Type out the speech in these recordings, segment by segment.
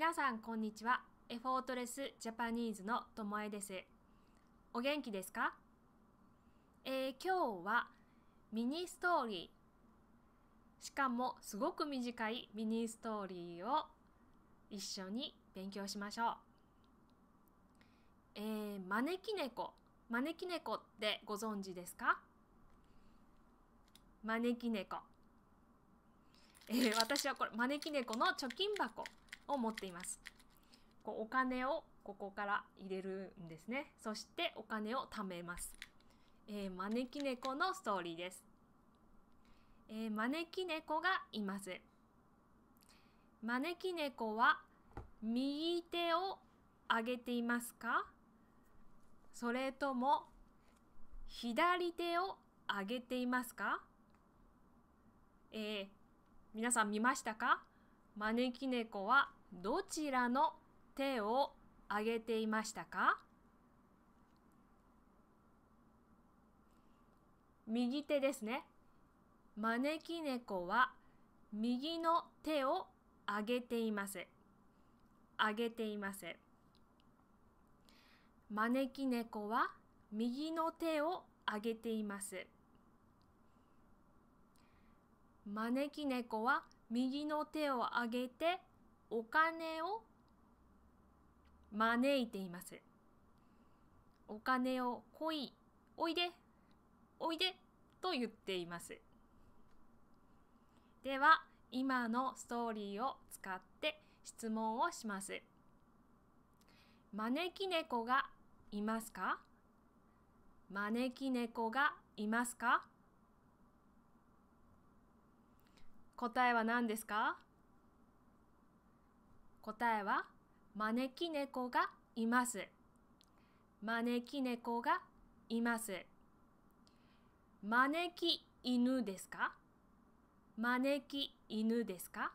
皆さんこんにちはエフォートレスジャパニーズのともえですお元気ですか、えー、今日はミニストーリーしかもすごく短いミニストーリーを一緒に勉強しましょう、えー、招き猫招き猫ってご存知ですか招き猫えー、私はこれ招き猫の貯金箱を持っています。こうお金をここから入れるんですね。そしてお金を貯めます。えー、招き猫のストーリーです。えー、招き猫がいます。招き猫は右手を上げていますかそれとも左手を上げていますかえー、皆さん見ましたか招き猫はどちらの手を挙げていましたか右手ですね。招き猫は右の手を上げています。上げています。招き猫は右の手を上げています。招き猫は右の手を上げてお金を招いています。お金を来い、おいで、おいでと言っています。では、今のストーリーを使って質問をします。招き猫がいますか招き猫がいますか答えは何ですか答えは招き猫がいます。招き猫がいます。招き犬ですか招き犬ですか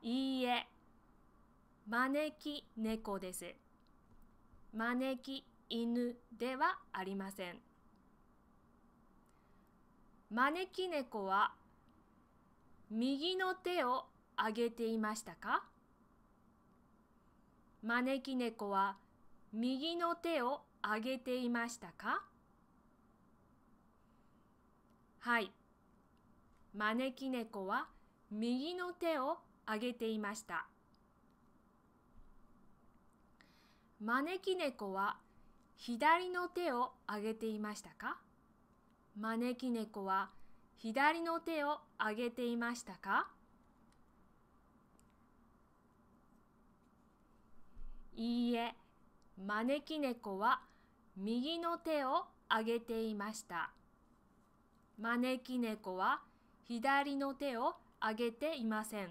いいえ、招き猫です。招き犬ではありません。招き猫は右の手を上げていましたか招き猫は右の手を上げていましたかはい。招き猫は右の手を上げていました。招き猫は左の手を上げていましたか招き猫は左の手を上げていましたかいいえ、招き猫は右の手を上げていました。招き猫は左の手を上げていません。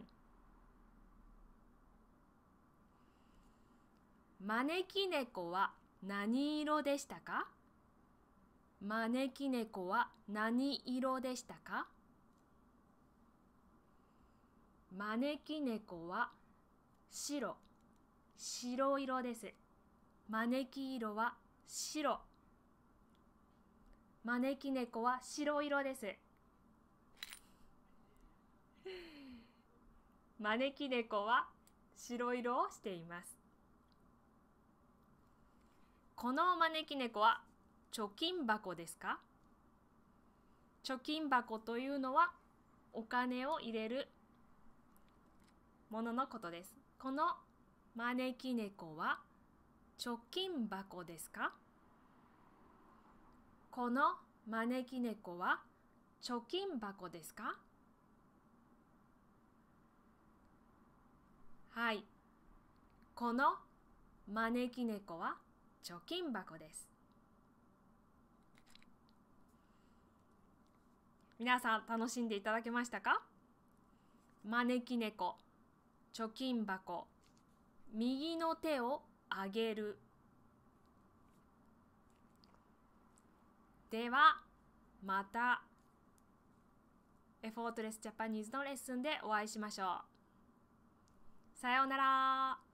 招き猫は何色でしたか招き猫は何色でしたか招き猫は白、白色です。招き色は白。招き猫は白色です。招き猫は白色をしています。この招き猫は貯金箱ですか貯金箱というのはお金を入れるもののことです。この招き猫は貯金箱ですかこの招き猫は貯金箱ですかはい。この招き猫は貯金箱です。皆さん楽しんでいただけましたか招き猫貯金箱右の手を上げるではまたエフォートレスジャパニーズのレッスンでお会いしましょうさようなら